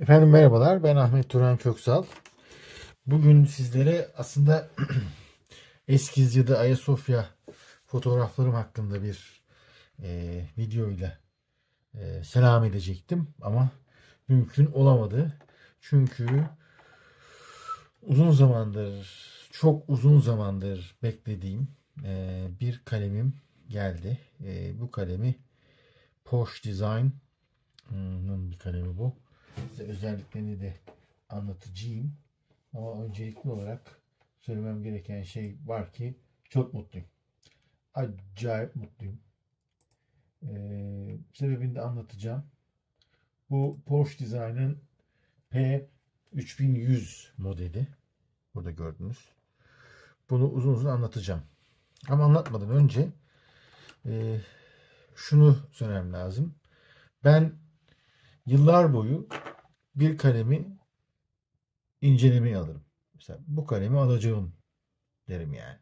Efendim merhabalar ben Ahmet Turan Köksal. Bugün sizlere aslında Eskiz ya da Ayasofya fotoğraflarım hakkında bir e, video ile e, selam edecektim ama mümkün olamadı. Çünkü uzun zamandır çok uzun zamandır beklediğim e, bir kalemim geldi. E, bu kalemi Porsche Design'ın bir kalemi bu size özelliklerini de anlatacağım. Ama öncelikli olarak söylemem gereken şey var ki çok mutluyum. Acayip mutluyum. Ee, sebebini de anlatacağım. Bu Porsche Design'ın P3100 modeli. Burada gördünüz. Bunu uzun uzun anlatacağım. Ama anlatmadan önce e, şunu söylemem lazım. Ben yıllar boyu bir kalemi incelemeye alırım. Mesela bu kalemi alacağım derim yani.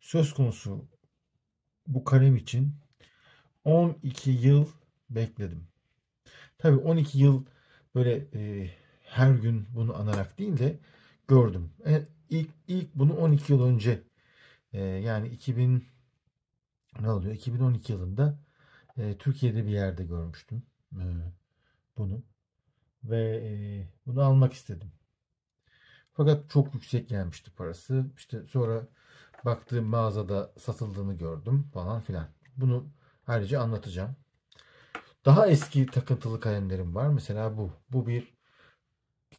Söz konusu bu kalem için 12 yıl bekledim. Tabii 12 yıl böyle e, her gün bunu anarak değil de gördüm. E, ilk, ilk bunu 12 yıl önce e, yani 2000 ne oluyor? 2012 yılında e, Türkiye'de bir yerde görmüştüm e, bunu. Ve e, bunu almak istedim. Fakat çok yüksek gelmişti parası. İşte sonra baktığım mağazada satıldığını gördüm falan filan. Bunu ayrıca anlatacağım. Daha eski takıntılı kalemlerim var. Mesela bu. Bu bir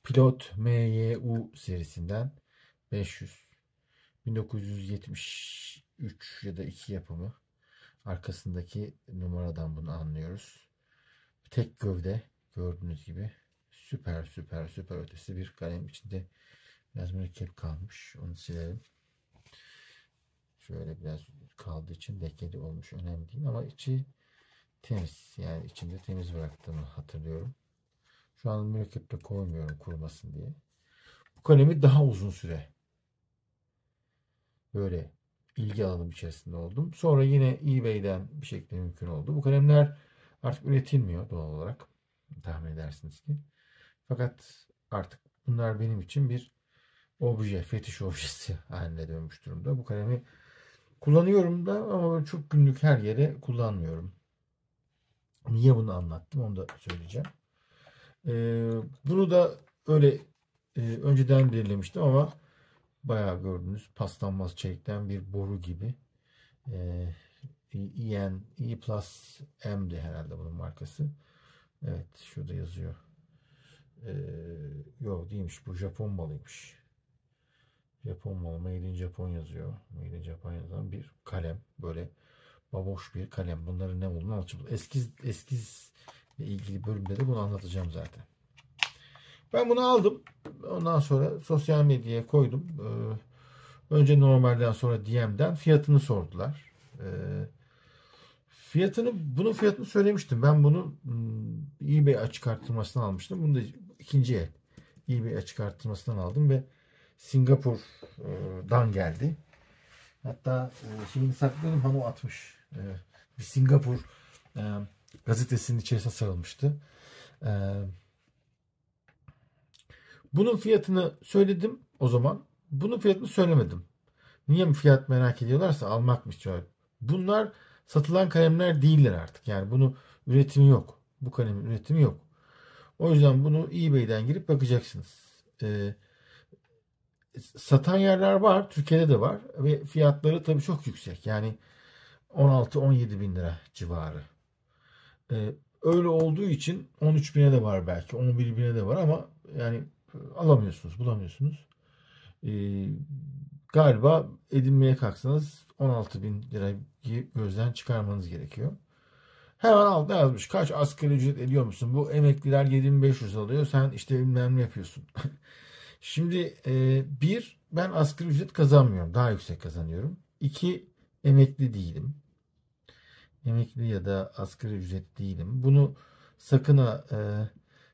Pilot MYU serisinden 500. 1973 ya da 2 yapımı. Arkasındaki numaradan bunu anlıyoruz. Tek gövde gördüğünüz gibi süper süper süper ötesi bir kalem içinde biraz mürekkep kalmış. Onu silelim. Şöyle biraz kaldığı için lekeli olmuş. Önemli değil ama içi temiz. Yani içinde temiz bıraktığımı hatırlıyorum. Şu an mürekkep koymuyorum kurumasın diye. Bu kalemi daha uzun süre böyle ilgi alanım içerisinde oldum. Sonra yine eBay'den bir şekilde mümkün oldu. Bu kalemler artık üretilmiyor doğal olarak. Tahmin edersiniz ki. Fakat artık bunlar benim için bir obje, fetiş objesi haline dönmüş durumda. Bu kalemi kullanıyorum da ama çok günlük her yere kullanmıyorum. Niye bunu anlattım onu da söyleyeceğim. Ee, bunu da öyle e, önceden belirlemiştim ama bayağı gördünüz paslanmaz çelikten bir boru gibi. Ee, EN, E plus M'di herhalde bunun markası. Evet şurada yazıyor. Ee, yok değilmiş bu Japon malıymış. Japon malı Made in Japan yazıyor. Made in Japan yazan bir kalem. Böyle baboş bir kalem. Bunların ne olduğunu anlatacağım. Eskiz, eskizle ilgili bölümde de bunu anlatacağım zaten. Ben bunu aldım. Ondan sonra sosyal medyaya koydum. Ee, önce normalden sonra DM'den fiyatını sordular. Ee, fiyatını, bunun fiyatını söylemiştim. Ben bunu hmm, eBay açık arttırmasından almıştım. Bunu da ikinci el eBay açık arttırmasından aldım ve Singapur'dan geldi. Hatta e, şeyini sakladım ama 60. E, bir Singapur e, gazetesinin içerisine sarılmıştı. Bunun fiyatını söyledim o zaman. Bunun fiyatını söylemedim. Niye mi fiyat merak ediyorlarsa almak mı istiyorlar? Bunlar satılan kalemler değiller artık. Yani bunu üretimi yok. Bu kalemin üretimi yok. O yüzden bunu eBay'den girip bakacaksınız. Ee, satan yerler var. Türkiye'de de var. Ve fiyatları tabii çok yüksek. Yani 16-17 bin lira civarı. Ee, öyle olduğu için 13 bine de var belki. 11 bine de var ama yani alamıyorsunuz, bulamıyorsunuz. E, galiba edinmeye kalksanız 16 bin lirayı gözden çıkarmanız gerekiyor. Hemen altta yazmış. Kaç asgari ücret ediyor musun? Bu emekliler 7500 alıyor. Sen işte bilmem ne yapıyorsun. Şimdi e, bir ben asgari ücret kazanmıyorum. Daha yüksek kazanıyorum. İki emekli değilim. Emekli ya da asgari ücret değilim. Bunu sakın ha e,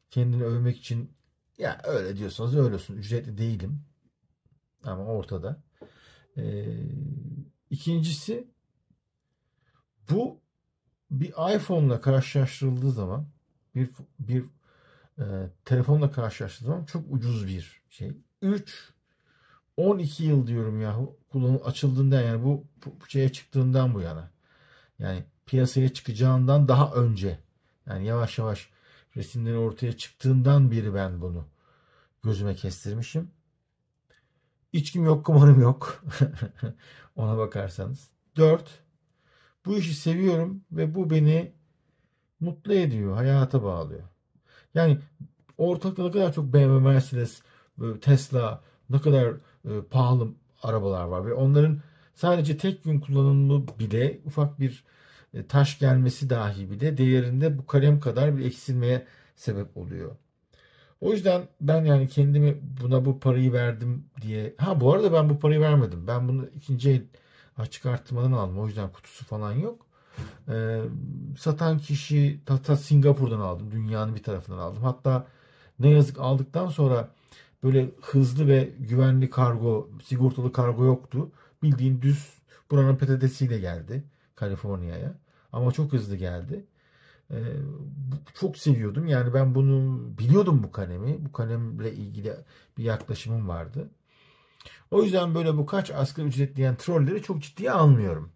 kendini övmek için ya öyle diyorsanız öyle olsun. Ücretli değilim. Ama ortada. Ee, ikincisi bu bir iPhone'la karşılaştırıldığı zaman bir bir e, telefonla karşılaştığı zaman çok ucuz bir şey. 3 12 yıl diyorum yahu kullanım açıldığından yani bu, bu şeye çıktığından bu yana. Yani piyasaya çıkacağından daha önce. Yani yavaş yavaş resimleri ortaya çıktığından beri ben bunu gözüme kestirmişim. İçkim yok, kumarım yok. Ona bakarsanız. Dört, bu işi seviyorum ve bu beni mutlu ediyor, hayata bağlıyor. Yani ortakta ne kadar çok BMW, Mercedes, e, Tesla, ne kadar e, pahalı arabalar var ve onların sadece tek gün kullanımı bile ufak bir e, taş gelmesi dahi bile değerinde bu kalem kadar bir eksilmeye sebep oluyor. O yüzden ben yani kendimi buna bu parayı verdim diye. Ha bu arada ben bu parayı vermedim. Ben bunu ikinci el açık arttırmadan aldım. O yüzden kutusu falan yok. Ee, satan kişi tata Singapur'dan aldım. Dünyanın bir tarafından aldım. Hatta ne yazık aldıktan sonra böyle hızlı ve güvenli kargo, sigortalı kargo yoktu. Bildiğin düz buranın patatesiyle geldi Kaliforniya'ya. Ama çok hızlı geldi. Ee, çok seviyordum. Yani ben bunu biliyordum bu kalemi. Bu kalemle ilgili bir yaklaşımım vardı. O yüzden böyle bu kaç asgari ücret diyen trolleri çok ciddiye almıyorum.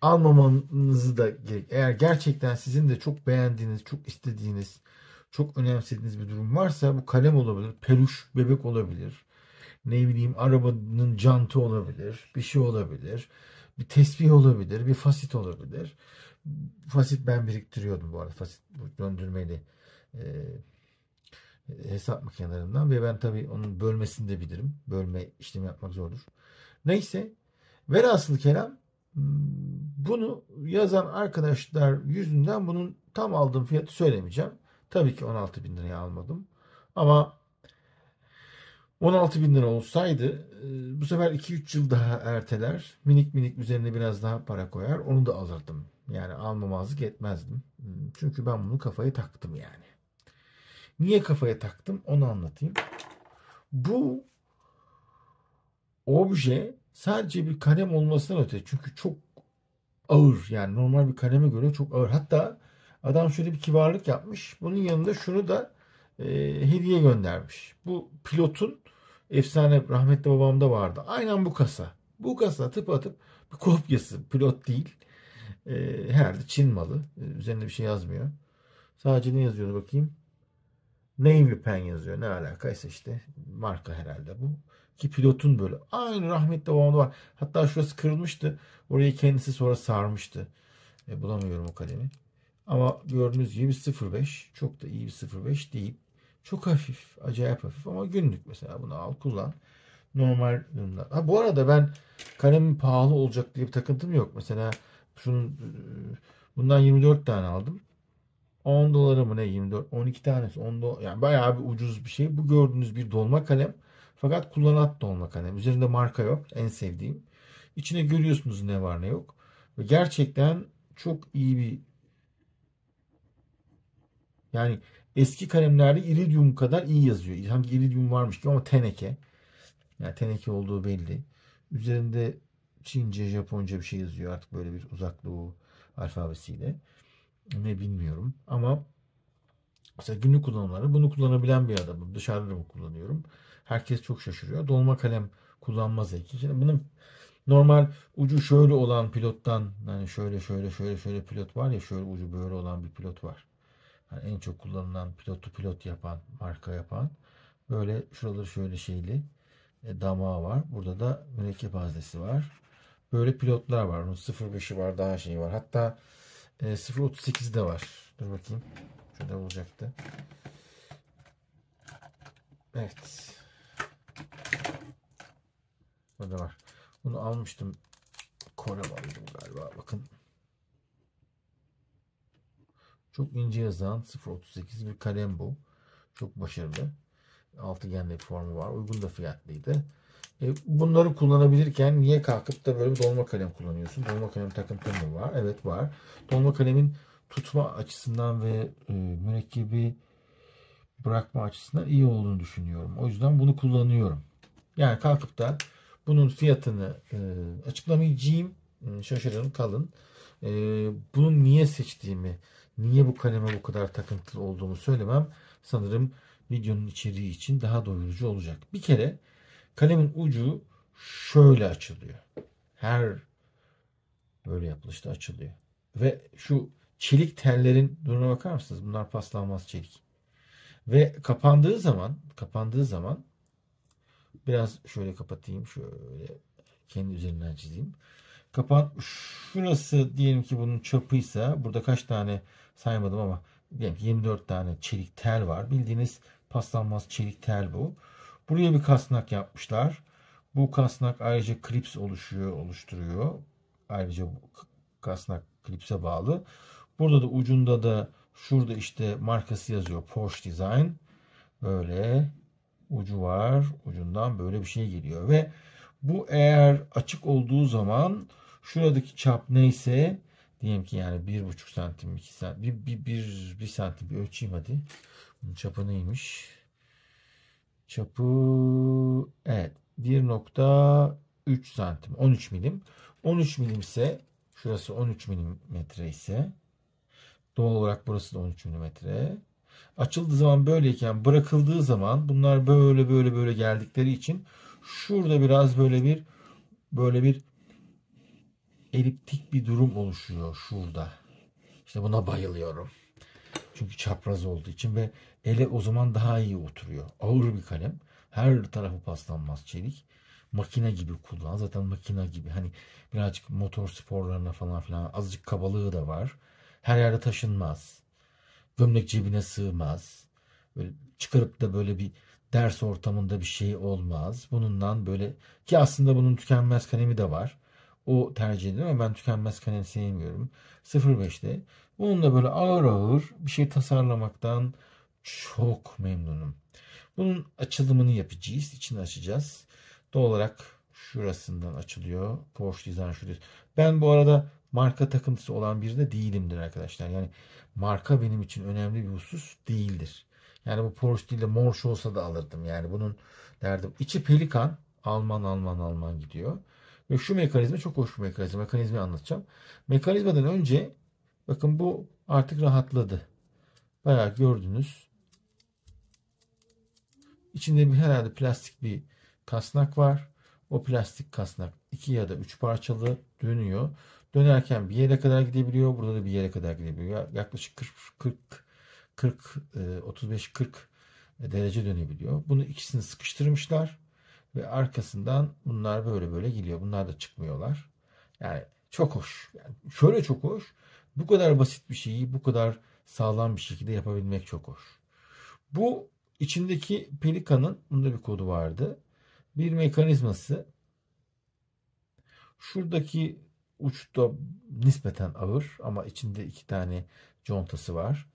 Almamanızı da gerek. Eğer gerçekten sizin de çok beğendiğiniz, çok istediğiniz, çok önemsediğiniz bir durum varsa bu kalem olabilir, peluş bebek olabilir. Ne bileyim arabanın cantı olabilir, bir şey olabilir bir tesbih olabilir, bir fasit olabilir. Fasit ben biriktiriyordum bu arada. Fasit döndürmeli e, hesap makinelerinden ve ben tabii onun bölmesini de bilirim. Bölme işlemi yapmak zordur. Neyse velhasıl kelam hmm, bunu yazan arkadaşlar yüzünden bunun tam aldığım fiyatı söylemeyeceğim. Tabii ki 16 bin liraya almadım. Ama 16 bin lira olsaydı e, bu sefer 2-3 yıl daha erteler. Minik minik üzerine biraz daha para koyar. Onu da alırdım. Yani almamazlık etmezdim. Hmm, çünkü ben bunu kafaya taktım yani. Niye kafaya taktım onu anlatayım. Bu obje sadece bir kalem olmasından öte. Çünkü çok ağır yani normal bir kaleme göre çok ağır. Hatta adam şöyle bir kibarlık yapmış. Bunun yanında şunu da e, hediye göndermiş. Bu pilotun efsane rahmetli babamda vardı. Aynen bu kasa. Bu kasa tıp atıp bir kopyası. Pilot değil. E, ee, herhalde Çin malı. E, ee, üzerinde bir şey yazmıyor. Sadece ne yazıyordu bakayım. Navy Pen yazıyor. Ne alakaysa işte marka herhalde bu. Ki pilotun böyle aynı rahmetli babamda var. Hatta şurası kırılmıştı. Orayı kendisi sonra sarmıştı. E, bulamıyorum o kalemi. Ama gördüğünüz gibi 0.5 çok da iyi bir 0.5 deyip çok hafif, acayip hafif ama günlük mesela bunu al kullan. Normal durumlar. Ha bu arada ben kalemin pahalı olacak diye bir takıntım yok. Mesela şunun bundan 24 tane aldım. 10 dolara mı ne 24 12 tanesi 10 dolar yani bayağı bir ucuz bir şey. Bu gördüğünüz bir dolma kalem. Fakat kullanat dolma kalem. Üzerinde marka yok. En sevdiğim. İçine görüyorsunuz ne var ne yok. Ve gerçekten çok iyi bir yani eski kalemlerde iridium kadar iyi yazıyor. Sanki iridium varmış gibi ama teneke. Yani teneke olduğu belli. Üzerinde Çince, Japonca bir şey yazıyor artık böyle bir uzak doğu alfabesiyle. Ne bilmiyorum ama mesela günlük kullanımlarda bunu kullanabilen bir adamım. Dışarıda da mı kullanıyorum? Herkes çok şaşırıyor. Dolma kalem kullanmaz zevki. Şimdi bunun normal ucu şöyle olan pilottan yani şöyle şöyle şöyle şöyle pilot var ya şöyle ucu böyle olan bir pilot var yani en çok kullanılan pilotu pilot yapan marka yapan böyle şuraları şöyle şeyli e, damağı var. Burada da mürekkep haznesi var. Böyle pilotlar var. Onun 05'i var daha şey var. Hatta e, 0.38 de var. Dur bakayım. Şurada olacaktı. Evet. Burada var. Bunu almıştım. Kore aldım galiba. Bakın. Çok ince yazan 0.38 bir kalem bu. Çok başarılı. Altıgenli formu var. Uygun da fiyatlıydı. E, bunları kullanabilirken niye kalkıp da böyle bir dolma kalem kullanıyorsun? Dolma kalem takıntı mı var? Evet var. Dolma kalemin tutma açısından ve e, mürekkebi bırakma açısından iyi olduğunu düşünüyorum. O yüzden bunu kullanıyorum. Yani kalkıp da bunun fiyatını e, açıklamayacağım. Şaşırın kalın. E, bunu niye seçtiğimi Niye bu kaleme bu kadar takıntılı olduğumu söylemem. Sanırım videonun içeriği için daha doyurucu olacak. Bir kere kalemin ucu şöyle açılıyor. Her böyle yapılışta açılıyor. Ve şu çelik tellerin duruna bakar mısınız? Bunlar paslanmaz çelik. Ve kapandığı zaman, kapandığı zaman biraz şöyle kapatayım, şöyle kendi üzerinden çizeyim. Kapan şurası diyelim ki bunun çapıysa burada kaç tane saymadım ama diyelim ki 24 tane çelik tel var. Bildiğiniz paslanmaz çelik tel bu. Buraya bir kasnak yapmışlar. Bu kasnak ayrıca krips oluşuyor, oluşturuyor. Ayrıca bu kasnak klipse bağlı. Burada da ucunda da şurada işte markası yazıyor. Porsche Design. Böyle ucu var. Ucundan böyle bir şey geliyor ve bu eğer açık olduğu zaman şuradaki çap neyse Diyelim ki yani bir buçuk santim, iki santim, bir, bir, bir, bir santim bir ölçeyim hadi. Bunun çapı neymiş? Çapı evet 1.3 santim 13 milim. 13 milim ise şurası 13 milimetre ise doğal olarak burası da 13 milimetre. Açıldığı zaman böyleyken bırakıldığı zaman bunlar böyle böyle böyle geldikleri için şurada biraz böyle bir böyle bir eliptik bir durum oluşuyor şurada. İşte buna bayılıyorum. Çünkü çapraz olduğu için ve ele o zaman daha iyi oturuyor. Ağır bir kalem. Her tarafı paslanmaz çelik. Makine gibi kullan. Zaten makine gibi. Hani birazcık motor sporlarına falan filan azıcık kabalığı da var. Her yerde taşınmaz. Gömlek cebine sığmaz. Böyle çıkarıp da böyle bir ders ortamında bir şey olmaz. Bunundan böyle ki aslında bunun tükenmez kalemi de var. O tercih ediyor ama ben tükenmez kalem sevmiyorum. 05'te. Bununla böyle ağır ağır bir şey tasarlamaktan çok memnunum. Bunun açılımını yapacağız. İçini açacağız. Doğal olarak şurasından açılıyor. Porsche Design Studios. Ben bu arada marka takıntısı olan biri de değilimdir arkadaşlar. Yani marka benim için önemli bir husus değildir. Yani bu Porsche değil de Morsch olsa da alırdım. Yani bunun derdim. içi pelikan. Alman Alman Alman gidiyor. Ve şu mekanizma çok hoş bir mekanizma. Mekanizmi anlatacağım. Mekanizmadan önce bakın bu artık rahatladı. Bayağı gördünüz. İçinde bir herhalde plastik bir kasnak var. O plastik kasnak iki ya da üç parçalı dönüyor. Dönerken bir yere kadar gidebiliyor. Burada da bir yere kadar gidebiliyor. Yaklaşık 40 40 40 35 40 derece dönebiliyor. Bunu ikisini sıkıştırmışlar. Ve arkasından bunlar böyle böyle geliyor. Bunlar da çıkmıyorlar. Yani çok hoş. Yani şöyle çok hoş. Bu kadar basit bir şeyi bu kadar sağlam bir şekilde yapabilmek çok hoş. Bu içindeki pelikanın bunda bir kodu vardı. Bir mekanizması şuradaki uçta nispeten ağır ama içinde iki tane contası var.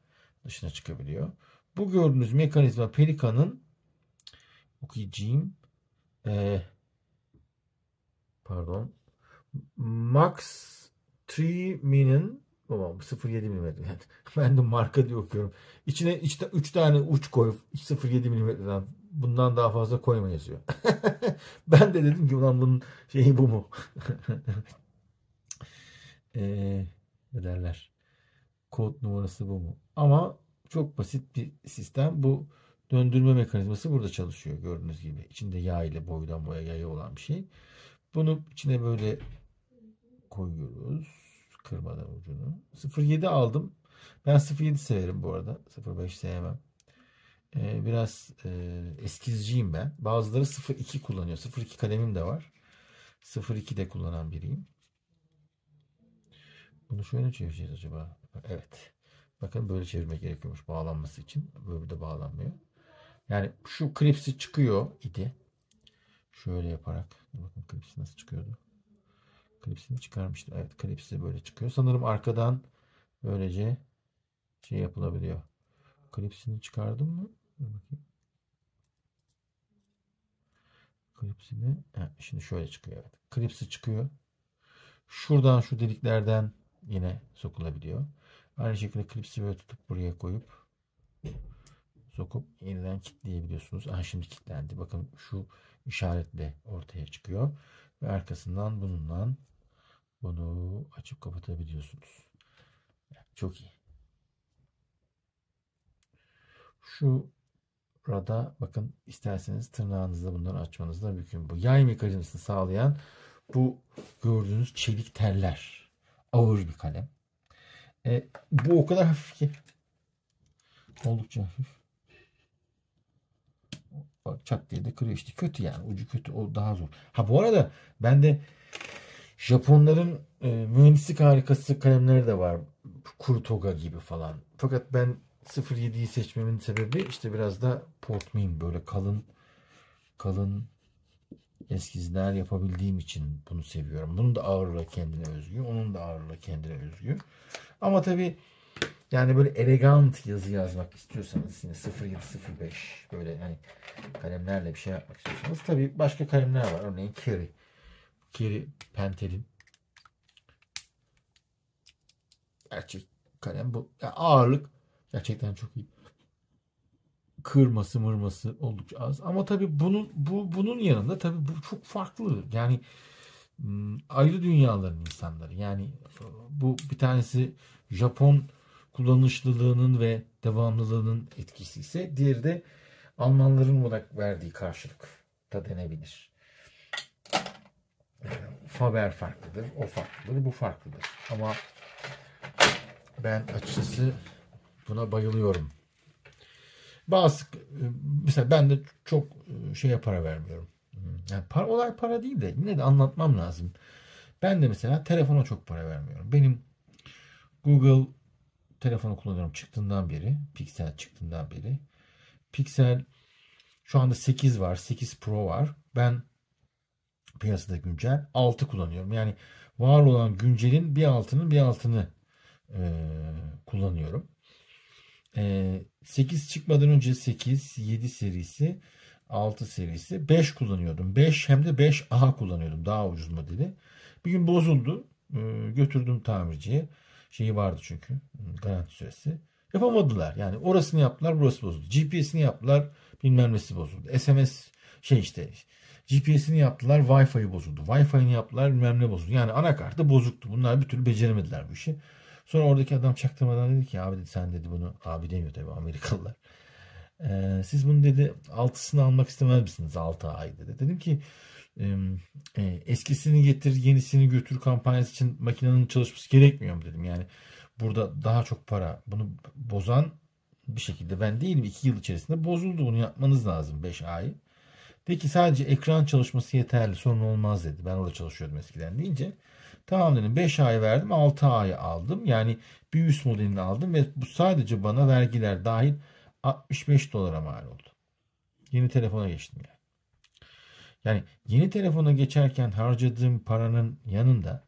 Dışına çıkabiliyor. Bu gördüğünüz mekanizma pelikanın okuyacağım e, pardon Max 3 Min'in Babam 0.7 mm. Yani ben de marka diye okuyorum. İçine içte 3 tane uç koy. 0.7 mm'den. Bundan daha fazla koyma yazıyor. ben de dedim ki ulan bunun şeyi bu mu? ee, ne derler? Kod numarası bu mu? Ama çok basit bir sistem. Bu döndürme mekanizması burada çalışıyor gördüğünüz gibi. İçinde yağ ile boydan boya yayı olan bir şey. Bunu içine böyle koyuyoruz. Kırmadan ucunu. 0.7 aldım. Ben 0.7 severim bu arada. 0.5 sevmem. Ee, biraz e, eskizciyim ben. Bazıları 0.2 kullanıyor. 0.2 kalemim de var. 0.2 de kullanan biriyim. Bunu şöyle çevireceğiz acaba. Evet. Bakın böyle çevirmek gerekiyormuş bağlanması için. Böyle de bağlanmıyor. Yani şu klipsi çıkıyor idi. Şöyle yaparak. Bakın klipsi nasıl çıkıyordu. Klipsini çıkarmıştı. Evet klipsi böyle çıkıyor. Sanırım arkadan böylece şey yapılabiliyor. Klipsini çıkardım mı? Dur bakayım. Klipsini. Ha, şimdi şöyle çıkıyor. Evet. Klipsi çıkıyor. Şuradan şu deliklerden yine sokulabiliyor. Aynı şekilde klipsi böyle tutup buraya koyup sokup yeniden kilitleyebiliyorsunuz. Aha şimdi kilitlendi. Bakın şu işaretle ortaya çıkıyor. Ve arkasından bununla bunu açıp kapatabiliyorsunuz. çok iyi. Şu Burada bakın isterseniz tırnağınızla bunları açmanız da mümkün. Bu yay mekanizmasını sağlayan bu gördüğünüz çelik teller. Ağır bir kalem. E, bu o kadar hafif ki. Oldukça hafif. Bak çat diye de kırıyor işte. Kötü yani. Ucu kötü. O daha zor. Ha bu arada ben de Japonların e, mühendislik harikası kalemleri de var. Kurutoga gibi falan. Fakat ben 07'yi seçmemin sebebi işte biraz da portmeyim Böyle kalın kalın eskizler yapabildiğim için bunu seviyorum. Bunun da ağırlığı kendine özgü. Onun da ağırlığı kendine özgü. Ama tabii yani böyle elegant yazı yazmak istiyorsanız yine 0705 böyle yani kalemlerle bir şey yapmak istiyorsanız tabii başka kalemler var. Örneğin Kerry. Kerry Pentel'in gerçek kalem bu. Yani ağırlık gerçekten çok iyi. Kırması mırması oldukça az. Ama tabii bunun bu bunun yanında tabii bu çok farklı. Yani hmm, ayrı dünyaların insanları. Yani e, bu bir tanesi Japon kullanışlılığının ve devamlılığının etkisi ise diğeri de Almanların buna verdiği karşılık da denebilir. Faber farklıdır, o farklıdır, bu farklıdır. Ama ben açıkçası buna bayılıyorum. Bazı mesela ben de çok e, şeye para vermiyorum. Hmm, yani para, olay para değil de yine de anlatmam lazım. Ben de mesela telefona çok para vermiyorum. Benim Google telefonu kullanıyorum çıktığından beri. Pixel çıktığından beri. Pixel şu anda 8 var. 8 Pro var. Ben piyasada güncel 6 kullanıyorum. Yani var olan güncelin bir altının bir altını e, kullanıyorum. E, 8 çıkmadan önce 8, 7 serisi, 6 serisi 5 kullanıyordum. 5 hem de 5A kullanıyordum daha ucuz modeli. Bir gün bozuldu. E, götürdüm tamirciye şeyi vardı çünkü hmm, garanti süresi. Yapamadılar. Yani orasını yaptılar burası bozuldu. GPS'ini yaptılar bilmem nesi bozuldu. SMS şey işte GPS'ini yaptılar Wi-Fi'yi bozuldu. Wi-Fi'ni yaptılar bilmem ne bozuldu. Yani anakartı bozuktu. Bunlar bir türlü beceremediler bu işi. Sonra oradaki adam çaktırmadan dedi ki abi dedi, sen dedi bunu abi demiyor tabii Amerikalılar. Ee, siz bunu dedi altısını almak istemez misiniz 6 ay dedi. Dedim ki e, eskisini getir yenisini götür kampanyası için makinenin çalışması gerekmiyor mu dedim. Yani burada daha çok para bunu bozan bir şekilde ben değilim 2 yıl içerisinde bozuldu bunu yapmanız lazım 5 ay. De ki sadece ekran çalışması yeterli sorun olmaz dedi. Ben orada çalışıyordum eskiden deyince. Tamam dedim 5 ay verdim 6 ay aldım. Yani bir üst modelini aldım ve bu sadece bana vergiler dahil 65 dolara mal oldu. Yeni telefona geçtim yani. Yani yeni telefona geçerken harcadığım paranın yanında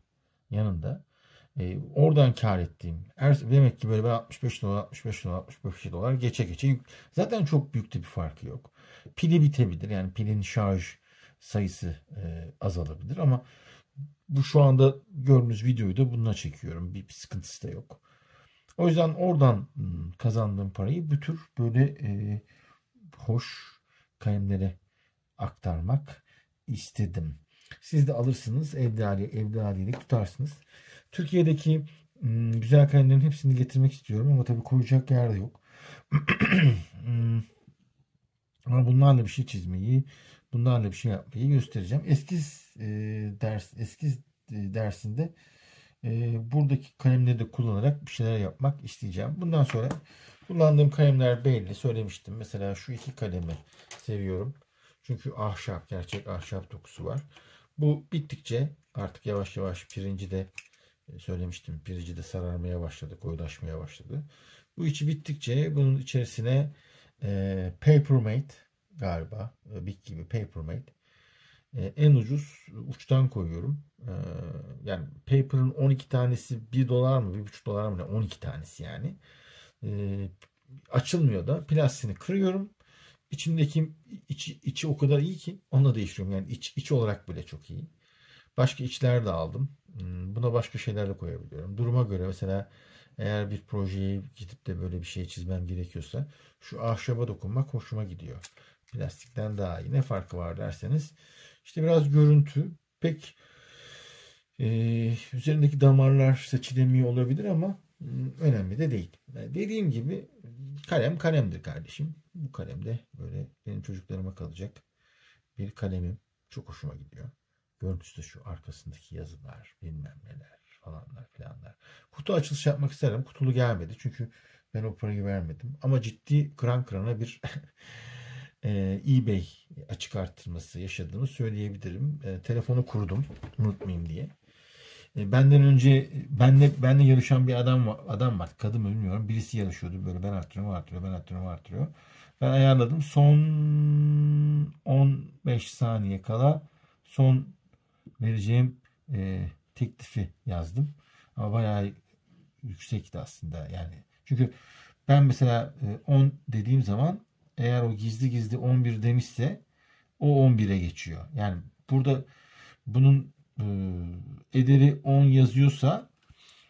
yanında e, oradan kar ettiğim. Er, demek ki böyle ben 65 dolar, 65 dolar, 65 dolar geçe geçe. Zaten çok büyük bir farkı yok. Pili bitebilir. Yani pilin şarj sayısı e, azalabilir ama bu şu anda gördüğünüz videoyu da bununla çekiyorum. Bir, bir sıkıntısı da yok. O yüzden oradan kazandığım parayı bu tür böyle e, hoş kalemlere aktarmak istedim. Siz de alırsınız evdali, evdaliyle tutarsınız. Türkiye'deki güzel kalemlerin hepsini getirmek istiyorum ama tabii koyacak yer de yok. ama bunlarla bir şey çizmeyi, bunlarla bir şey yapmayı göstereceğim. Eskiz e, ders, eskiz e, dersinde e, buradaki kalemleri de kullanarak bir şeyler yapmak isteyeceğim. Bundan sonra kullandığım kalemler belli. Söylemiştim. Mesela şu iki kalemi seviyorum. Çünkü ahşap, gerçek ahşap dokusu var. Bu bittikçe artık yavaş yavaş pirinci de e, söylemiştim. Pirinci de sararmaya başladı, koyulaşmaya başladı. Bu içi bittikçe bunun içerisine e, papermate galiba, e, big gibi papermate e, en ucuz uçtan koyuyorum. E, yani paper'ın 12 tanesi 1 dolar mı 1,5 dolar mı ne 12 tanesi yani. E, açılmıyor da plastiğini kırıyorum. İçindeki içi, içi o kadar iyi ki onu değiştiriyorum. Yani iç, iç olarak bile çok iyi. Başka içler de aldım. Hmm, buna başka şeyler de koyabiliyorum. Duruma göre mesela eğer bir projeye gidip de böyle bir şey çizmem gerekiyorsa şu ahşaba dokunmak hoşuma gidiyor. Plastikten daha iyi. Ne farkı var derseniz işte biraz görüntü pek e, üzerindeki damarlar seçilemiyor olabilir ama Hmm, önemli de değil. dediğim gibi kalem kalemdir kardeşim. Bu kalem de böyle benim çocuklarıma kalacak bir kalemim. Çok hoşuma gidiyor. Görüntüsü de şu arkasındaki yazılar bilmem neler falanlar filanlar. Kutu açılış yapmak isterim. Kutulu gelmedi çünkü ben o parayı vermedim. Ama ciddi kıran kırana bir e, eBay açık arttırması yaşadığını söyleyebilirim. E, telefonu kurdum unutmayayım diye. E, benden önce benle benle yarışan bir adam var, adam var. Kadın mı bilmiyorum. Birisi yarışıyordu böyle ben arttırıyorum, arttırıyor ben arttırıyorum, arttırıyor Ben ayarladım. Son 15 saniye kala son vereceğim e, teklifi yazdım. Ama bayağı yüksekti aslında yani. Çünkü ben mesela 10 e, dediğim zaman eğer o gizli gizli 11 demişse o 11'e geçiyor. Yani burada bunun Hmm. ederi 10 yazıyorsa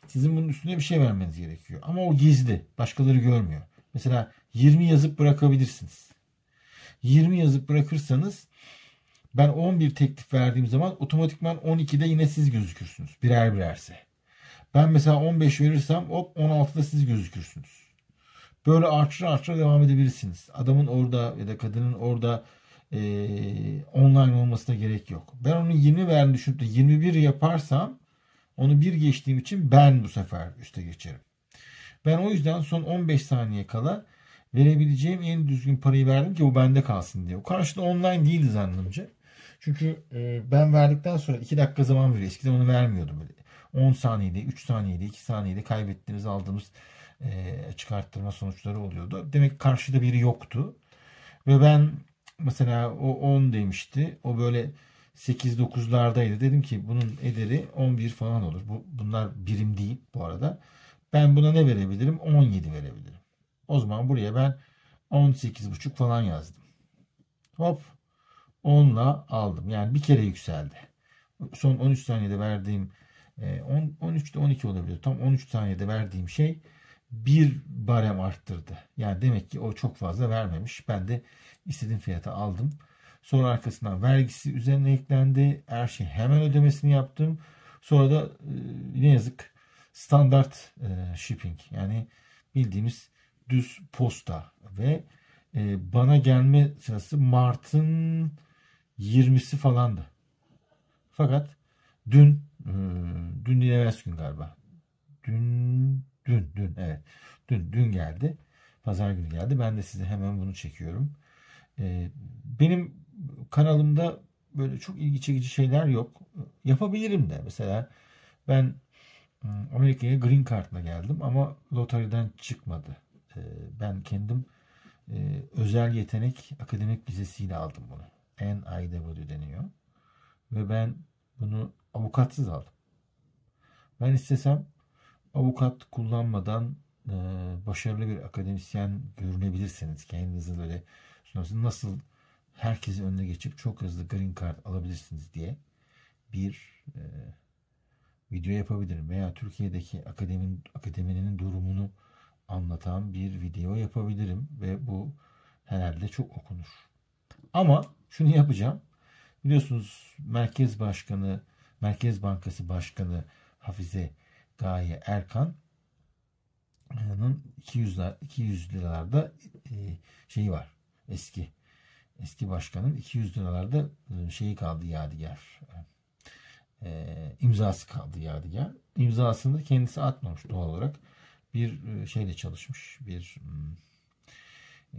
sizin bunun üstüne bir şey vermeniz gerekiyor. Ama o gizli. Başkaları görmüyor. Mesela 20 yazıp bırakabilirsiniz. 20 yazıp bırakırsanız ben 11 teklif verdiğim zaman otomatikman 12'de yine siz gözükürsünüz. Birer birerse. Ben mesela 15 verirsem hop 16'da siz gözükürsünüz. Böyle artıra artıra devam edebilirsiniz. Adamın orada ya da kadının orada e, online olması da gerek yok. Ben onu 20 verdim düşünüp de 21 yaparsam onu bir geçtiğim için ben bu sefer üste geçerim. Ben o yüzden son 15 saniye kala verebileceğim en düzgün parayı verdim ki bu bende kalsın diye. O karşıda online değildi zannımca. Çünkü e, ben verdikten sonra 2 dakika zaman veriyor. Eskiden onu vermiyordum. Böyle 10 saniyede, 3 saniyede, 2 saniyede kaybettiğimiz aldığımız e, çıkarttırma sonuçları oluyordu. Demek karşıda biri yoktu. Ve ben Mesela o 10 demişti. O böyle 8-9'lardaydı. Dedim ki bunun ederi 11 falan olur. Bu, bunlar birim değil bu arada. Ben buna ne verebilirim? 17 verebilirim. O zaman buraya ben 18,5 falan yazdım. Hop 10'la aldım. Yani bir kere yükseldi. Son 13 saniyede verdiğim 13'te 12 olabilir. Tam 13 saniyede verdiğim şey bir barem arttırdı. Yani demek ki o çok fazla vermemiş. Ben de istediğim fiyata aldım. Sonra arkasından vergisi üzerine eklendi. Her şey hemen ödemesini yaptım. Sonra da e, ne yazık standart e, shipping yani bildiğimiz düz posta ve e, bana gelme sırası Mart'ın 20'si falandı. Fakat dün e, dün değil evvelsi gün galiba. Dün Dün, dün evet. Dün, dün geldi. Pazar günü geldi. Ben de size hemen bunu çekiyorum. Ee, benim kanalımda böyle çok ilgi çekici şeyler yok. Yapabilirim de. Mesela ben ıı, Amerika'ya green card'la geldim ama lotariden çıkmadı. Ee, ben kendim e, özel yetenek akademik vizesiyle aldım bunu. NIW deniyor. Ve ben bunu avukatsız aldım. Ben istesem avukat kullanmadan e, başarılı bir akademisyen görünebilirsiniz. Kendinizi böyle sunarsınız. Nasıl herkesi önüne geçip çok hızlı green card alabilirsiniz diye bir e, video yapabilirim. Veya Türkiye'deki akademin, akademinin durumunu anlatan bir video yapabilirim. Ve bu herhalde çok okunur. Ama şunu yapacağım. Biliyorsunuz Merkez Başkanı, Merkez Bankası Başkanı Hafize Gaye Erkan'ın 200 200 liralarda e, şeyi var. Eski eski başkanın 200 liralarda e, şeyi kaldı Yadigar. E, imzası kaldı Yadigar. İmzasını kendisi atmamış doğal olarak. Bir şeyle çalışmış. Bir hmm,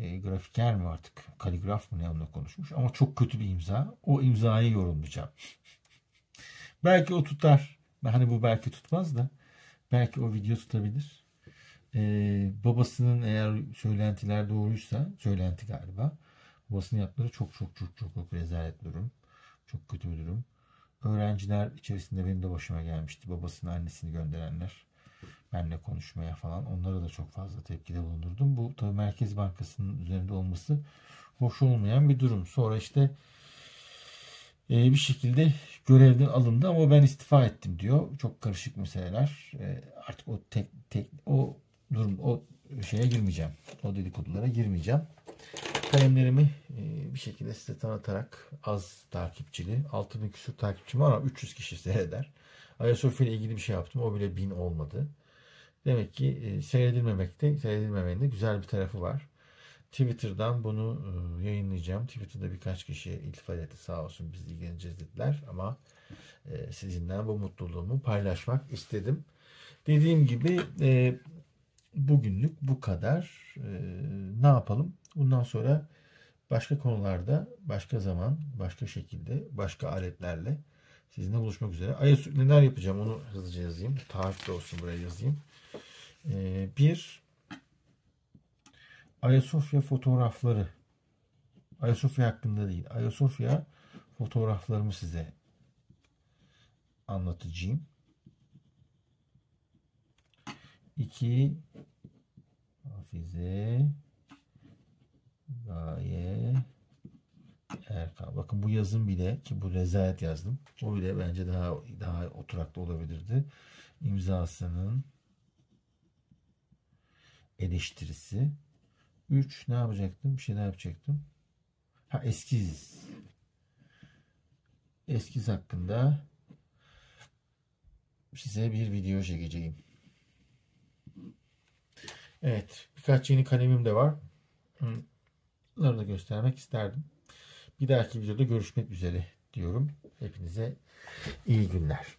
e, grafiker mi artık kaligraf mı ne onunla konuşmuş ama çok kötü bir imza. O imzayı yorulmayacağım. belki o tutar. Hani bu belki tutmaz da Belki o video tutabilir. Ee, babasının eğer söylentiler doğruysa, söylenti galiba. Babasının yaptığı çok çok çok çok çok rezalet durum. Çok kötü bir durum. Öğrenciler içerisinde benim de başıma gelmişti. Babasını annesini gönderenler. Benle konuşmaya falan. Onlara da çok fazla tepkide bulundurdum. Bu tabii Merkez Bankası'nın üzerinde olması hoş olmayan bir durum. Sonra işte e, bir şekilde görevden alındı ama ben istifa ettim diyor. Çok karışık meseleler. E, artık o tek, tek o durum o şeye girmeyeceğim. O dedikodulara girmeyeceğim. Kalemlerimi e, bir şekilde size tanıtarak az takipçili 6000 küsur takipçim var ama 300 kişi seyreder. Ayasofya ile ilgili bir şey yaptım. O bile 1000 olmadı. Demek ki seyredilmemekte, seyredilmemenin de güzel bir tarafı var. Twitter'dan bunu e, yayınlayacağım. Twitter'da birkaç kişi iltifat etti sağ olsun biz ilgileneceğiz dediler ama e, sizinle bu mutluluğumu paylaşmak istedim. Dediğim gibi e, bugünlük bu kadar. Ne yapalım? Bundan sonra başka konularda, başka zaman, başka şekilde, başka aletlerle sizinle buluşmak üzere. Ayasuk neler yapacağım onu hızlıca yazayım. Tarif de olsun buraya yazayım. Bir Ayasofya fotoğrafları. Ayasofya hakkında değil. Ayasofya fotoğraflarımı size anlatacağım. 2 Hafize Gaye Erkan. Bakın bu yazım bile ki bu rezalet yazdım. O bile bence daha daha oturaklı olabilirdi. İmzasının eleştirisi 3 ne yapacaktım? Bir şey daha yapacaktım. Ha eskiz. Eskiz hakkında size bir video çekeceğim. Evet. Birkaç yeni kalemim de var. Bunları da göstermek isterdim. Bir dahaki videoda görüşmek üzere diyorum. Hepinize iyi günler.